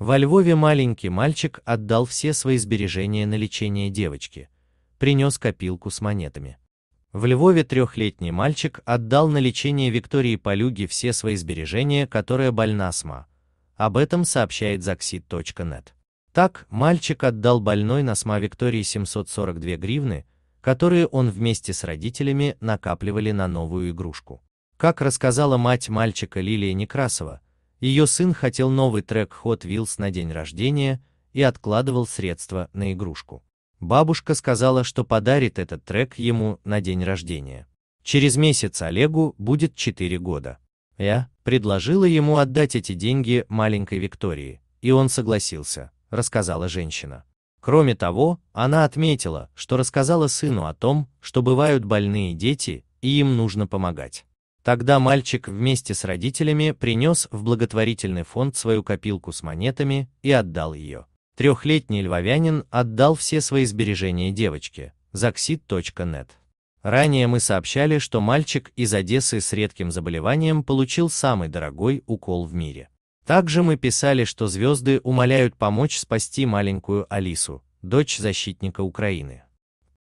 Во Львове маленький мальчик отдал все свои сбережения на лечение девочки, принес копилку с монетами. В Львове трехлетний мальчик отдал на лечение Виктории Полюги все свои сбережения, которая больна СМА. Об этом сообщает zaxit.net. Так, мальчик отдал больной на СМА Виктории 742 гривны, которые он вместе с родителями накапливали на новую игрушку. Как рассказала мать мальчика Лилия Некрасова, ее сын хотел новый трек Hot Wheels на день рождения и откладывал средства на игрушку. Бабушка сказала, что подарит этот трек ему на день рождения. Через месяц Олегу будет 4 года. Я предложила ему отдать эти деньги маленькой Виктории, и он согласился, рассказала женщина. Кроме того, она отметила, что рассказала сыну о том, что бывают больные дети, и им нужно помогать. Тогда мальчик вместе с родителями принес в благотворительный фонд свою копилку с монетами и отдал ее. Трехлетний львовянин отдал все свои сбережения девочке, Заксид.нет Ранее мы сообщали, что мальчик из Одессы с редким заболеванием получил самый дорогой укол в мире. Также мы писали, что звезды умоляют помочь спасти маленькую Алису, дочь защитника Украины.